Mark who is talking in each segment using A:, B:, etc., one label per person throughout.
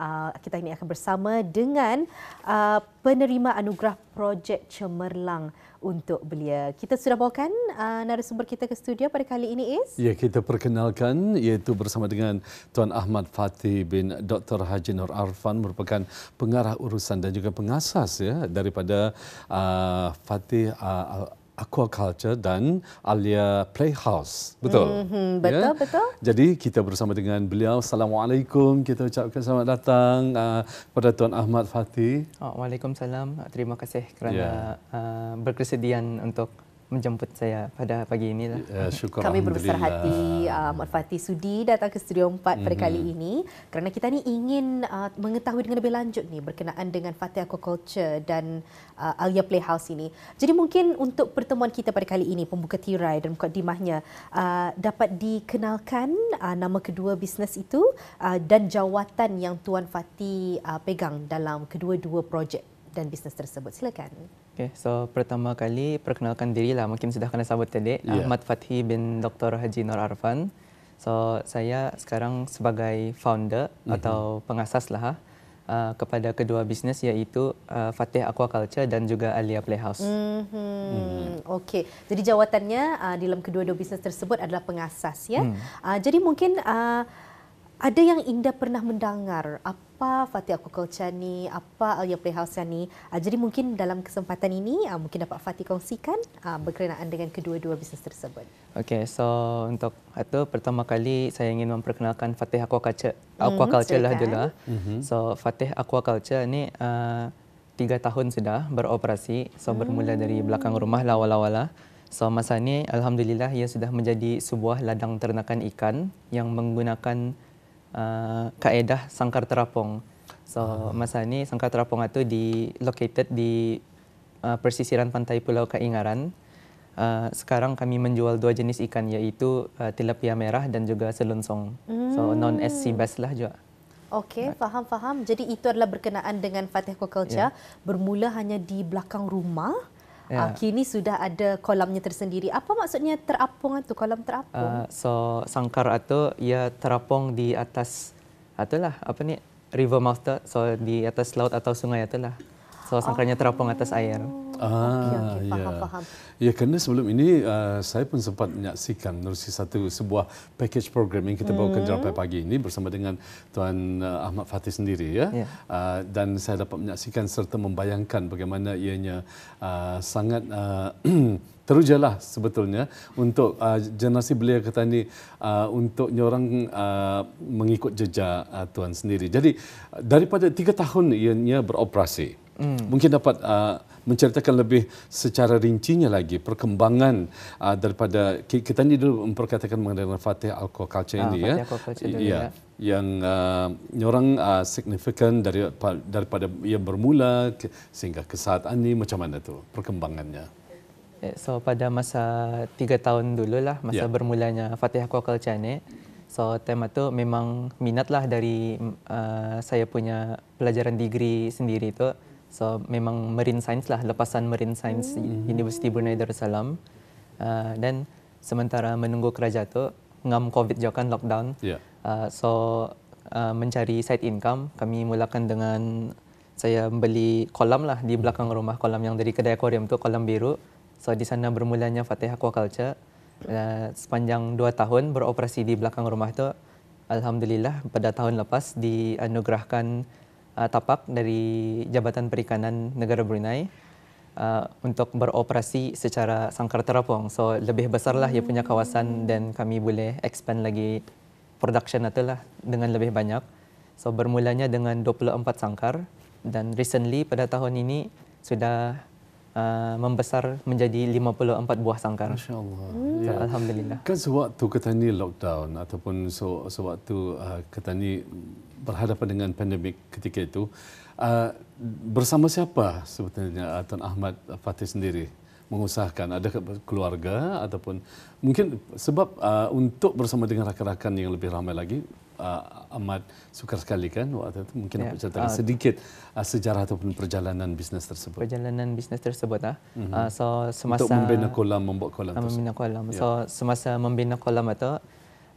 A: Ah, kita ini akan bersama dengan ah, penerima anugerah projek cemerlang untuk belia. Kita sudah bawakan uh, narasumber kita ke studio pada kali ini is.
B: Ya, kita perkenalkan iaitu bersama dengan Tuan Ahmad Fatih bin Dr. Haji Nur Arfan merupakan pengarah urusan dan juga pengasas ya daripada uh, Fatih uh, aquaculture dan alia playhouse. Betul. Mm-hmm. Betul, yeah? betul. Jadi kita bersama dengan beliau. Assalamualaikum. Kita ucapkan selamat datang uh, kepada Tuan Ahmad Fatih.
C: Oh, Waalaikumsalam. Terima kasih kerana yeah. uh, berkesedian untuk menjemput saya pada pagi ini. Uh, syukur Kami berbesar hati
A: uh, Mat Fatih sudi datang ke Studio 4 mm-hmm. kali mhm. ini kerana kita ni ingin uh, mengetahui dengan lebih lanjut ni berkenaan dengan Fatih Aquaculture dan uh, Alia Playhouse ini. Jadi mungkin untuk pertemuan kita pada kali ini pembuka tirai dan pembuka dimahnya uh, dapat dikenalkan uh, nama kedua bisnes itu uh, dan jawatan yang Tuan Fatih uh, pegang dalam kedua-dua projek dan bisnes tersebut. Silakan.
C: Okay, so pertama kali perkenalkan diri lah, mungkin sudah kena sabut tadi. Yeah. Ahmad Fathi bin Dr. Haji Nur Arfan. So saya sekarang sebagai founder mm-hmm. atau pengasas lah uh, kepada kedua bisnes iaitu uh, Fatih Aquaculture dan juga Alia Playhouse. Mm-hmm. Mm-hmm.
A: Okey, jadi jawatannya uh, dalam kedua-dua bisnes tersebut adalah pengasas ya. Mm. Uh, jadi mungkin uh, ada yang Indah pernah mendengar apa Fatih Aquaculture ni, apa Alia Playhouse ni. Ah, jadi mungkin dalam kesempatan ini ah, mungkin dapat Fatih kongsikan ah, berkenaan dengan kedua-dua bisnes tersebut.
C: Okey, so untuk itu pertama kali saya ingin memperkenalkan Fatih Aquaculture. Aquaculture hmm, lah dulu. Mm-hmm. So Fatih Aquaculture ni uh, tiga tahun sudah beroperasi. So hmm. bermula hmm. dari belakang rumah lah awal-awal lah. So masa ni Alhamdulillah ia sudah menjadi sebuah ladang ternakan ikan yang menggunakan uh, kaedah Sangkar Terapung. So uh. Ah. masa ni Sangkar Terapung itu di located di uh, persisiran pantai Pulau Kaingaran. Uh, sekarang kami menjual dua jenis ikan iaitu uh, tilapia merah dan juga selonsong. Mm. So non hmm. SC best lah juga.
A: Okey, faham-faham. Jadi itu adalah berkenaan dengan Fatih Aquaculture. Yeah. Bermula hanya di belakang rumah. Yeah. Ya. Uh, kini sudah ada kolamnya tersendiri. Apa maksudnya terapung itu, kolam terapung?
C: Uh, so, sangkar itu ia terapung di atas, itulah, apa ni, river mouth itu. So, di atas laut atau sungai itulah. So, sangkarnya oh. terapung atas air. Oh. Ah, okay, okay. Ya. faham, ya. faham.
B: Ya, kerana sebelum ini uh, saya pun sempat menyaksikan menerusi satu sebuah package program yang kita bawakan hmm. dalam pagi ini bersama dengan Tuan uh, Ahmad Fatih sendiri. ya. Yeah. Uh, dan saya dapat menyaksikan serta membayangkan bagaimana ianya uh, sangat uh, terujalah sebetulnya untuk uh, generasi belia kata ini uh, untuk orang uh, mengikut jejak uh, Tuan sendiri. Jadi, daripada tiga tahun ianya beroperasi, hmm. mungkin dapat uh, menceritakan lebih secara rincinya lagi perkembangan uh, daripada kita ni dulu memperkatakan mengenai Fatih Aquaculture ah, ini Fatih ya. Aquaculture ya. ya yang uh, orang uh, signifikan dari daripada ia bermula ke, sehingga ke saat ini macam mana tu perkembangannya
C: eh, so pada masa tiga tahun dulu lah masa ya. bermulanya Fatih Aquaculture ni So tema tu memang minatlah dari uh, saya punya pelajaran degree sendiri tu. So memang marine science lah, lepasan marine science hmm. Universiti Brunei Darussalam. Uh, dan sementara menunggu kerja tu, ngam COVID juga kan lockdown. Yeah. Ya. Uh, so uh, mencari side income, kami mulakan dengan saya beli kolam lah di belakang rumah, kolam yang dari kedai akuarium tu, kolam biru. So di sana bermulanya Fatih Aquaculture. Uh, sepanjang dua tahun beroperasi di belakang rumah tu, Alhamdulillah pada tahun lepas dianugerahkan uh, tapak dari Jabatan Perikanan Negara Brunei uh, untuk beroperasi secara sangkar terapung. So lebih besarlah ia punya kawasan dan kami boleh expand lagi production itulah dengan lebih banyak. So bermulanya dengan 24 sangkar dan recently pada tahun ini sudah uh, membesar menjadi 54 buah sangkar. Masya-Allah.
B: Hmm. Ya. Alhamdulillah. Kan sewaktu ketani lockdown ataupun sewaktu uh, ketani berhadapan dengan pandemik ketika itu, uh, bersama siapa sebetulnya uh, Tuan Ahmad Fatih sendiri? mengusahakan? ada keluarga ataupun mungkin sebab uh, untuk bersama dengan rakan-rakan yang lebih ramai lagi uh, amat sukar sekali kan waktu itu mungkin apa ya. ceritakan uh, sedikit uh, sejarah ataupun perjalanan bisnes tersebut.
C: Perjalanan bisnes tersebut ah. Uh-huh. Uh, so semasa untuk membina kolam membuat kolam. Uh, membina kolam. Ya. So yeah. semasa membina kolam atau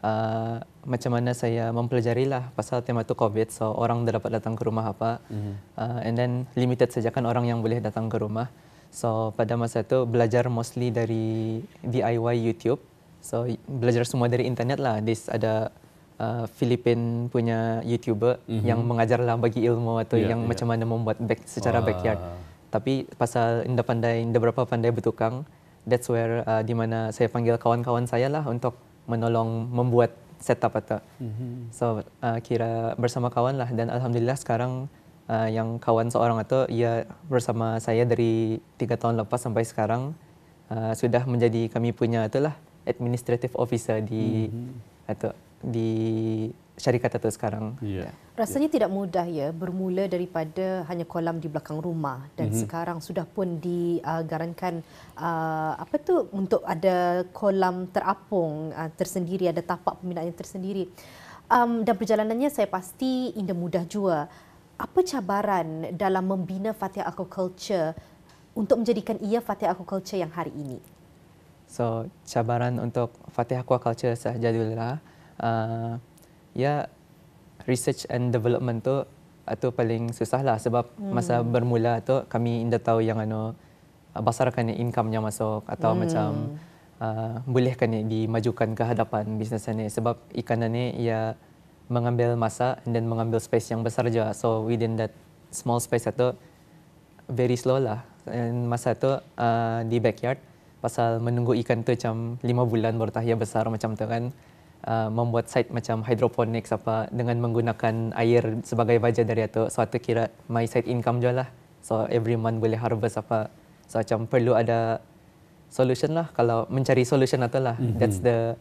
C: Uh, macam mana saya mempelajari lah pasal tema tu COVID, so orang dapat datang ke rumah apa, mm-hmm. uh, and then limited saja kan orang yang boleh datang ke rumah. So pada masa itu belajar mostly dari DIY YouTube. So belajar semua dari internet lah. This ada uh, Filipin punya YouTuber mm-hmm. yang mengajar lah bagi ilmu atau yeah, yang yeah. macam mana membuat back, secara uh. backyard. Tapi pasal indah pandai, indah berapa pandai bertukang. That's where uh, di mana saya panggil kawan-kawan saya lah untuk menolong membuat setup atau. Mm-hmm. So uh, kira bersama kawan lah dan alhamdulillah sekarang uh, yang kawan seorang atau ia bersama saya dari tiga tahun lepas sampai sekarang uh, sudah menjadi kami punya itulah administrative officer di hmm atau di syarikat itu sekarang. Yeah. Ya.
A: Rasanya yeah. tidak mudah ya bermula daripada hanya kolam di belakang rumah dan mm-hmm. sekarang sudah pun digarankan uh, ah, apa tu untuk ada kolam terapung uh, tersendiri ada tapak pembinaan tersendiri. Um, dan perjalanannya saya pasti indah mudah juga apa cabaran dalam membina Fatih Aquaculture untuk menjadikan ia Fatih Aquaculture yang hari ini?
C: So, cabaran untuk Fatih Aquaculture sahaja dulu lah. Uh, ya, research and development tu atau paling susah lah sebab hmm. masa bermula tu kami tidak tahu yang ano uh, basarkan income yang masuk atau hmm. macam uh, bolehkan dimajukan ke hadapan bisnes ni sebab ikan ni ia ya, mengambil masa and then mengambil space yang besar juga. So within that small space itu very slow lah. And masa itu uh, di backyard pasal menunggu ikan tu macam lima bulan baru tahia besar macam tu kan. Uh, membuat site macam hydroponics apa dengan menggunakan air sebagai baja dari itu. So itu kira my site income je lah. So every month boleh harvest apa. So macam perlu ada solution lah kalau mencari solution atau lah. Mm-hmm. That's the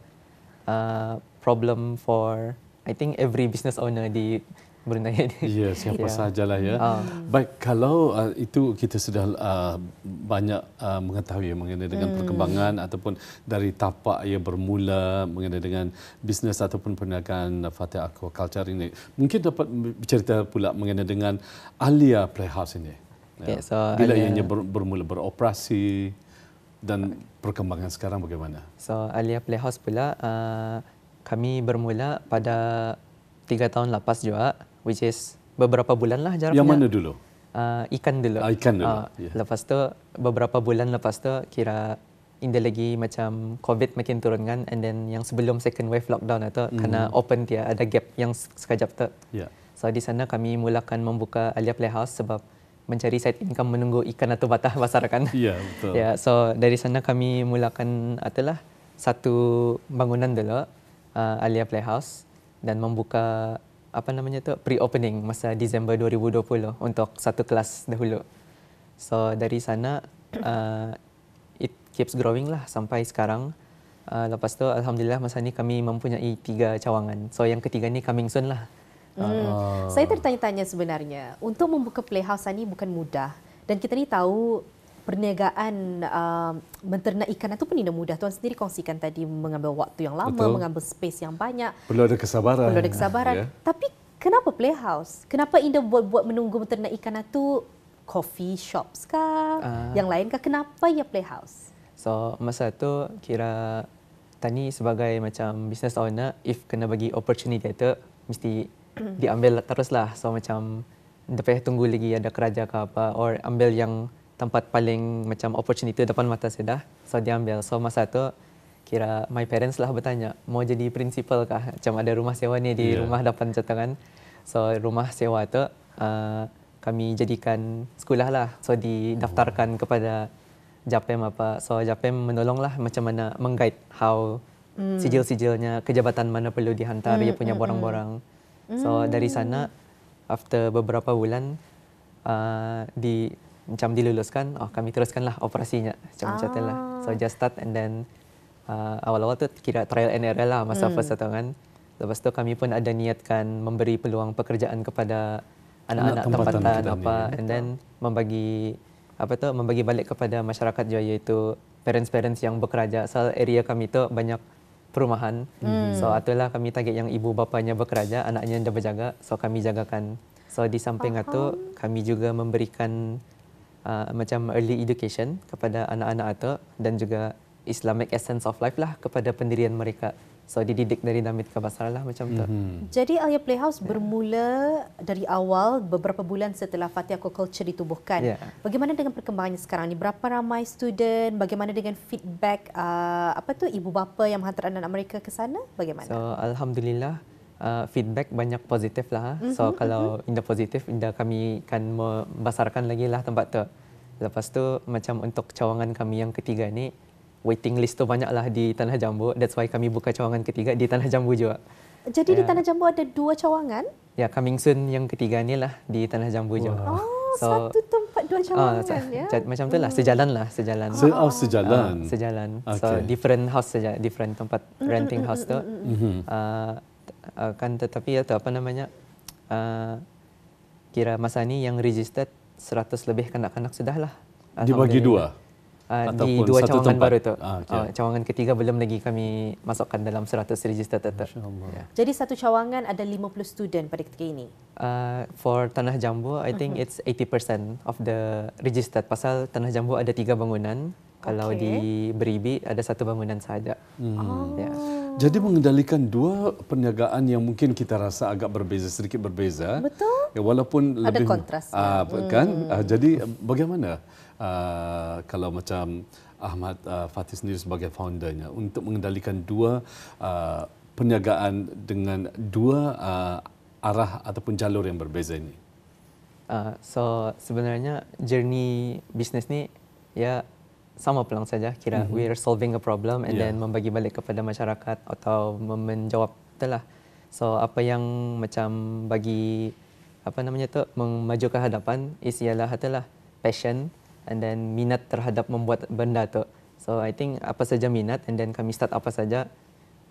C: uh, problem for I think every business owner di Brunei. Ya, siapa yeah. sajalah ya. Uh. Baik, kalau uh, itu kita sudah uh, banyak
B: uh, mengetahui ya mengenai dengan hmm. perkembangan ataupun dari tapak ia bermula mengenai dengan bisnes ataupun perniagaan Fatih Aquaculture ini. Mungkin dapat bercerita pula mengenai dengan Alia Playhouse ini.
C: Okay, ya. ya, so Bila Alia... ianya
B: bermula beroperasi dan perkembangan sekarang bagaimana?
C: So, Alia Playhouse pula... Uh, kami bermula pada tiga tahun lepas juga, which is beberapa bulan lah jaraknya. Yang mana dulu? Uh, ikan dulu. Uh, ikan dulu. Uh, ah, yeah. Lepas tu, beberapa bulan lepas tu, kira indah lagi macam COVID makin turun kan, and then yang sebelum second wave lockdown atau mm. kena open dia, ada gap yang sekejap tu. Yeah. So di sana kami mulakan membuka Alia Playhouse sebab mencari side income menunggu ikan atau batah pasar kan. Ya, yeah, betul. Yeah, so dari sana kami mulakan atalah satu bangunan dulu uh, Alia Playhouse dan membuka apa namanya tu pre-opening masa Disember 2020 untuk satu kelas dahulu. So dari sana uh, it keeps growing lah sampai sekarang. Uh, lepas tu alhamdulillah masa ni kami mempunyai tiga cawangan. So yang ketiga ni coming soon lah. Hmm. Uh. Saya
A: tertanya-tanya sebenarnya untuk membuka playhouse ni bukan mudah dan kita ni tahu perniagaan uh, um, menternak ikan itu pun tidak mudah. Tuan sendiri kongsikan tadi mengambil waktu yang lama, Betul. mengambil space yang banyak.
B: Perlu ada kesabaran. Perlu ada kesabaran. Yeah. Tapi
A: kenapa playhouse? Kenapa Inda buat buat menunggu menternak ikan itu coffee shops ke? Uh, ah. yang lain ke? Kenapa ya playhouse?
C: So masa tu kira Tani sebagai macam business owner, if kena bagi opportunity itu, mesti diambil terus lah. So macam, tak payah tunggu lagi ada kerajaan ke apa, or ambil yang tempat paling macam opportunity depan mata saya dah. So dia ambil. So masa tu kira my parents lah bertanya, mau jadi principal kah? Macam ada rumah sewa ni di yeah. rumah depan catatan. So rumah sewa tu uh, kami jadikan sekolah lah. So didaftarkan oh. kepada JAPEM apa. So JAPEM menolong lah macam mana mengguide how mm. sijil-sijilnya, kejabatan mana perlu dihantar, mm, dia hmm, punya hmm, borang-borang. Mm. So dari hmm. sana, after beberapa bulan, uh, di macam diluluskan, oh kami teruskanlah operasinya. Macam ah. macam lah. So ah. just start and then uh, awal-awal tu kira trial and error lah masa hmm. first atau kan. Lepas tu kami pun ada niatkan memberi peluang pekerjaan kepada anak-anak tempatan, tempatan apa ini. and then membagi apa tu membagi balik kepada masyarakat juga iaitu parents-parents yang bekerja. So area kami tu banyak perumahan. Hmm. So itulah kami target yang ibu bapanya bekerja, anaknya yang berjaga. So kami jagakan. So di samping itu kami juga memberikan uh, macam early education kepada anak-anak atuk dan juga Islamic essence of life lah kepada pendirian mereka. So dididik dari Damit Kabasar lah macam mm-hmm. tu. Mhm.
A: Jadi Alia Playhouse yeah. bermula dari awal beberapa bulan setelah Fatih Culture ditubuhkan. Yeah. Bagaimana dengan perkembangannya sekarang ni? Berapa ramai student? Bagaimana dengan feedback uh, apa tu ibu bapa yang menghantar anak-anak mereka ke sana? Bagaimana?
C: So alhamdulillah uh, feedback banyak positif lah. Mm-hmm. So mhm, kalau mhm. indah positif, indah kami akan membasarkan lagi lah tempat tu. Lepas tu macam untuk cawangan kami yang ketiga ni, waiting list tu banyak lah di Tanah Jambu. That's why kami buka cawangan ketiga di Tanah Jambu juga.
A: Jadi yeah. di ya. Tanah Jambu ada dua cawangan?
C: Ya, yeah, coming soon yang ketiga ni lah di Tanah Jambu juga. Oh, So, satu tempat dua ah, cawangan uh, ya. Macam tu lah, hmm. sejalan lah, sejalan. Se- oh, sejalan. Uh, sejalan. Okay. So different house saja, different tempat hmm, hmm, renting house tu. Mm-hmm. Uh, akan uh, tetapi atau apa namanya uh, kira masa ni yang registered seratus lebih kanak-kanak sudahlah. Dibagi dua. Uh, di dua satu cawangan tempat. baru tu. Ah, okay. uh, oh, cawangan ketiga belum lagi kami masukkan dalam 100 registered tetap. Ya.
A: Jadi satu cawangan ada 50 student pada ketika ini.
C: Uh, for Tanah Jambu I think uh-huh. it's 80% of the registered pasal Tanah Jambu ada tiga bangunan kalau okay. di Beribi ada satu bangunan saja. Hmm. Oh. Ya. Ah.
B: Jadi mengendalikan dua perniagaan yang mungkin kita rasa agak berbeza sedikit berbeza. Betul. Ya, walaupun ada lebih kontras. Uh, hmm. kan? Uh, jadi eh, bagaimana uh, kalau macam Ahmad uh, Fatih sendiri sebagai foundernya untuk mengendalikan dua uh, perniagaan dengan dua uh, arah ataupun jalur yang berbeza ini.
C: Uh, so sebenarnya journey bisnes ni ya sama pelang saja kira mm-hmm. we are solving a problem and yeah. then membagi balik kepada masyarakat atau menjawab telah so apa yang macam bagi apa namanya tu memaju ke hadapan is ialah hatalah passion and then minat terhadap membuat benda tu so i think apa saja minat and then kami start apa saja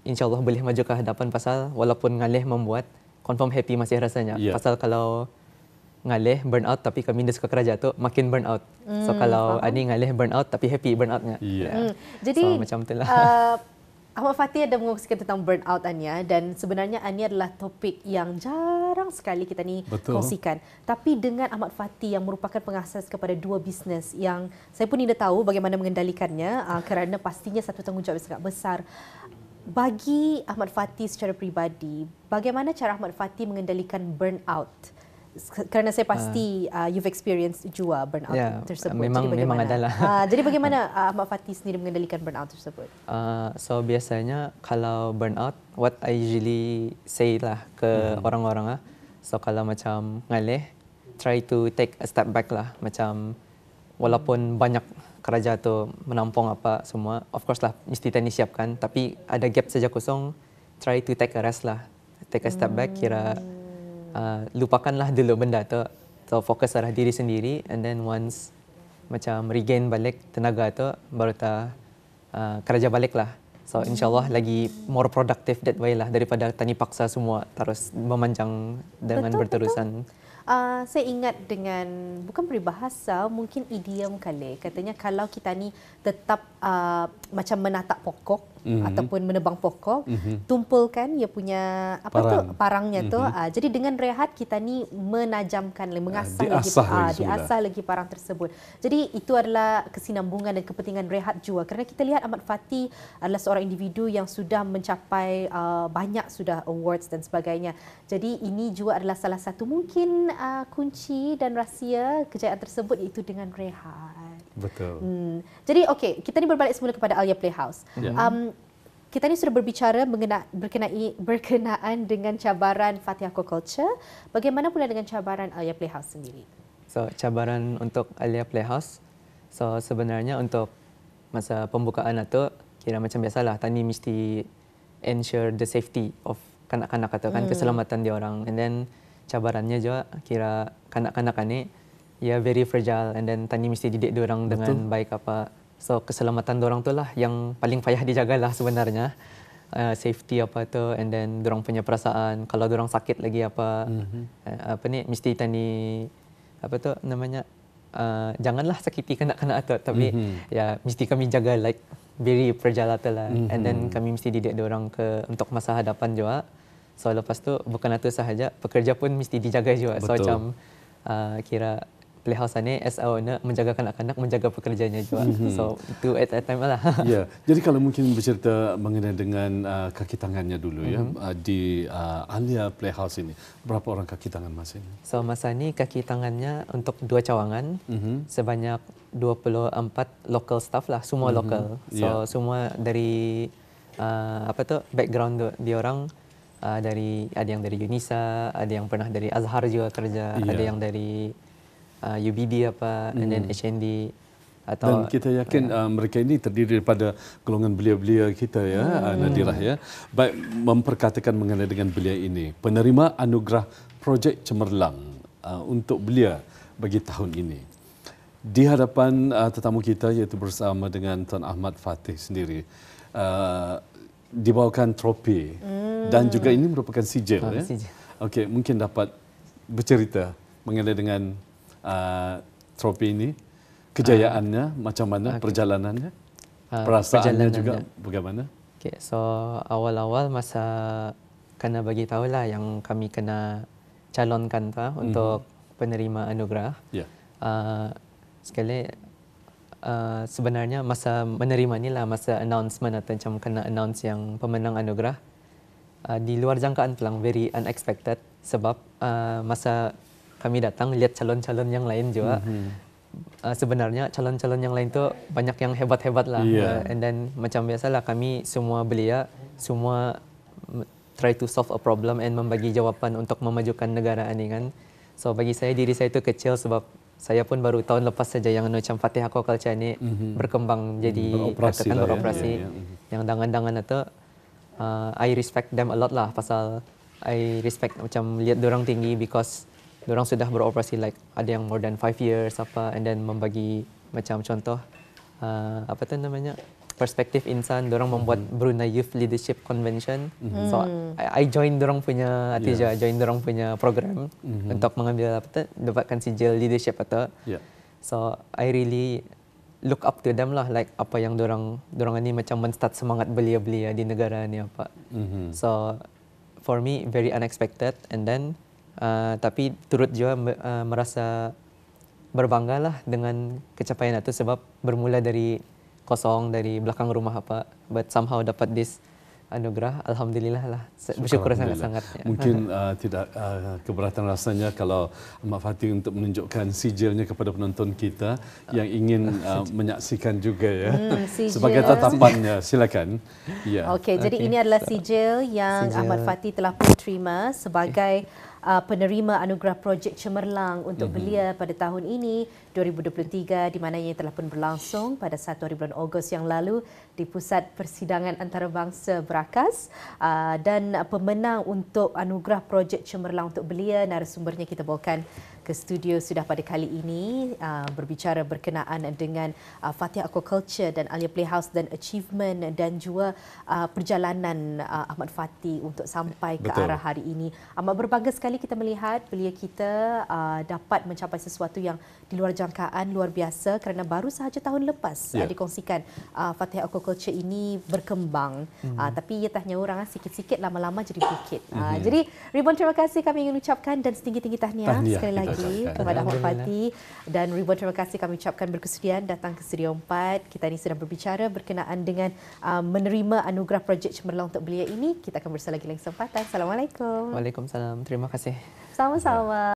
C: insyaallah boleh maju ke hadapan pasal walaupun ngalih membuat confirm happy masih rasanya yeah. pasal kalau ngalih burn out tapi kami minda suka kerja tu makin burn out. Mm, so hmm, kalau faham. ani ngalih burn out tapi happy burn out. Yeah. Yeah. Mm. Jadi so, macam itulah. Uh,
A: Ahmad Fatih ada mengungsikan tentang burnout Ania ya. dan sebenarnya Ania adalah topik yang jarang sekali kita ni Betul. kongsikan. Tapi dengan Ahmad Fatih yang merupakan pengasas kepada dua bisnes yang saya pun tidak tahu bagaimana mengendalikannya uh, kerana pastinya satu tanggungjawab yang sangat besar. Bagi Ahmad Fatih secara pribadi, bagaimana cara Ahmad Fatih mengendalikan burnout? Uh, kerana saya ah. pasti uh, uh, you've experienced jua burnout yeah, tersebut. Memang jadi memang ada Uh, ah, jadi bagaimana uh, Ahmad Fatih sendiri mengendalikan burnout tersebut?
C: Uh, so biasanya kalau burnout, what I usually say lah ke hmm. orang-orang lah. So kalau macam ngaleh, try to take a step back lah. Macam walaupun hmm. banyak kerja tu menampung apa semua, of course lah mesti kita siapkan. Tapi ada gap saja kosong, try to take a rest lah. Take a step hmm. back kira. Hmm uh, lupakanlah dulu benda tu so fokus arah diri sendiri and then once macam regain balik tenaga tu baru ta uh, kerja balik lah so insyaallah lagi more productive that way lah daripada tani paksa semua terus memanjang dengan betul, berterusan betul.
A: Uh, saya ingat dengan bukan peribahasa mungkin idiom kali katanya kalau kita ni tetap uh, macam menatap pokok hmm ataupun menebang pokok mm-hmm. tumpulkan ia punya apa Parang. tu parangnya mm-hmm. tu uh, ah, jadi dengan rehat kita ni menajamkan ah, mengasah uh, lagi, ah, lagi, uh, diasah lagi parang tersebut jadi itu adalah kesinambungan dan kepentingan rehat juga. kerana kita lihat Ahmad Fati adalah seorang individu yang sudah mencapai uh, banyak sudah awards dan sebagainya jadi ini juga adalah salah satu mungkin uh, kunci dan rahsia kejayaan tersebut iaitu dengan rehat Betul. Hmm. Jadi okey, kita ni berbalik semula kepada Alia Playhouse. Yeah. Um kita ni sudah berbicara mengenai berkenai berkenaan dengan cabaran Fatih Culture. Bagaimana pula dengan cabaran Alia Playhouse sendiri?
C: So, cabaran untuk Alia Playhouse. So, sebenarnya untuk masa pembukaan atau kira macam biasalah tani mesti ensure the safety of kanak-kanak atau kan hmm. keselamatan dia orang and then cabarannya juga kira kanak-kanak ni -kanak yeah, very fragile and then tani mesti didik dia orang dengan baik apa. So keselamatan dia tu lah yang paling payah dijaga lah sebenarnya. Uh, safety apa tu and then dorang punya perasaan kalau dorang sakit lagi apa mm-hmm. uh, apa ni mesti tani apa tu namanya uh, janganlah sakiti kena kena atau. tapi mm-hmm. ya mesti kami jaga like very fragile tu lah mm-hmm. and then mhm. kami mesti didik dorang ke untuk masa hadapan juga so lepas tu bukan itu sahaja pekerja pun mesti dijaga juga Betul. so macam uh, kira playhouse ni as a owner menjaga kanak-kanak menjaga pekerjaannya juga mm-hmm. so itu at that time lah
B: yeah. jadi kalau mungkin bercerita mengenai dengan uh, kaki tangannya
C: dulu mm-hmm. ya mhm. uh, di uh, Alia Playhouse ini berapa orang kaki tangan masa ini so masa ni kaki tangannya untuk dua cawangan mm-hmm. sebanyak 24 local staff lah semua mm-hmm. local so yeah. semua dari uh, apa tu background dia orang uh, dari ada yang dari Unisa ada yang pernah dari Azhar juga kerja yeah. ada yang dari uh, UBD apa mm. and then HND hmm. atau dan kita yakin
B: uh, uh, mereka ini terdiri daripada golongan belia-belia kita ya mm. Nadirah ya baik memperkatakan mengenai dengan belia ini penerima anugerah projek cemerlang uh, untuk belia bagi tahun ini di hadapan uh, tetamu kita iaitu bersama dengan Tuan Ahmad Fatih sendiri uh, dibawakan trofi mm. dan juga ini merupakan sijil oh, ya okey mungkin dapat bercerita mengenai dengan uh, trofi ini kejayaannya uh, macam mana okay. perjalanannya uh, perasaannya perjalanannya. juga bagaimana
C: okay so awal-awal masa kena bagi tahu lah yang kami kena calonkan tu mm-hmm. untuk penerima anugerah yeah. Ya. uh, sekali Uh, sebenarnya masa menerima ni lah masa announcement atau macam kena announce yang pemenang anugerah uh, di luar jangkaan pelang very unexpected sebab uh, masa kami datang lihat calon-calon yang lain juga. Mm-hmm. Uh, sebenarnya calon-calon yang lain tu banyak yang hebat-hebat lah. Yeah. Eh, and then macam biasalah kami semua belia, ya, semua try to solve a problem and membagi jawapan untuk memajukan negara ini kan. So bagi saya diri saya itu kecil sebab saya pun baru tahun lepas saja yang macam Fatih Aquaculture ini mm-hmm. berkembang mm-hmm. jadi beroperasi. Katakan, lah, ya. beroperasi. Yeah, yeah, yeah. Yang dangan-dangan itu, uh, I respect them a lot lah pasal I respect macam lihat orang tinggi because orang sudah beroperasi like ada yang more than five years apa and then membagi macam contoh uh, apa tu namanya perspektif insan orang mm-hmm. membuat mhm. Brunei Youth Leadership Convention mm-hmm. so I, I join orang punya atija yes. join orang punya program mm-hmm. untuk mengambil apa tu dapatkan sijil leadership atau yeah. so I really look up to them lah like apa yang orang orang ni macam menstart semangat belia-belia di negara ni apa mm-hmm. so for me very unexpected and then Ah, tapi turut juga uh, ah, merasa berbanggalah dengan kecapaian itu sebab bermula dari kosong dari belakang rumah apa but somehow dapat this anugerah alhamdulillah lah bersyukur sangat sangat ya. mungkin
B: uh, tidak uh, keberatan rasanya kalau Mak Fatih untuk menunjukkan sijilnya kepada penonton kita yang ingin uh, menyaksikan juga ya hmm, sebagai tatapannya silakan ya yeah. okey jadi ini adalah
A: sijil yang sijil. Ahmad Fatih telah pun terima sebagai okay uh, penerima anugerah projek cemerlang untuk mm-hmm. belia pada tahun ini 2023 di mana ia telah pun berlangsung pada 1 hari bulan Ogos yang lalu di Pusat Persidangan Antarabangsa Berakas uh, dan pemenang untuk anugerah projek cemerlang untuk belia narasumbernya kita bawakan ke studio sudah pada kali ini uh, berbicara berkenaan dengan uh, Fatih Aquaculture dan Alia Playhouse dan achievement dan juga uh, perjalanan Ahmad Fatih untuk sampai ke Betul. arah hari ini. Amat berbangga sekali kita melihat belia kita dapat mencapai sesuatu yang di luar jangkaan, luar biasa kerana baru sahaja tahun lepas yeah. Ya. dikongsikan Fatih Aquaculture ini berkembang. Mm-hmm. tapi ia tahnya orang uh, sikit-sikit lama-lama jadi bukit. mm-hmm. Jadi, ribuan terima kasih kami ingin ucapkan dan setinggi-tinggi tahniah, tahniah sekali lagi lagi kepada Ahmad Fati dan ribuan terima kasih kami ucapkan berkesudian datang ke Studio 4. Kita ini sedang berbicara berkenaan dengan uh, menerima anugerah projek cemerlang untuk belia ini. Kita akan bersama lagi lain kesempatan. Assalamualaikum.
C: Waalaikumsalam. Terima kasih.
A: Sama-sama.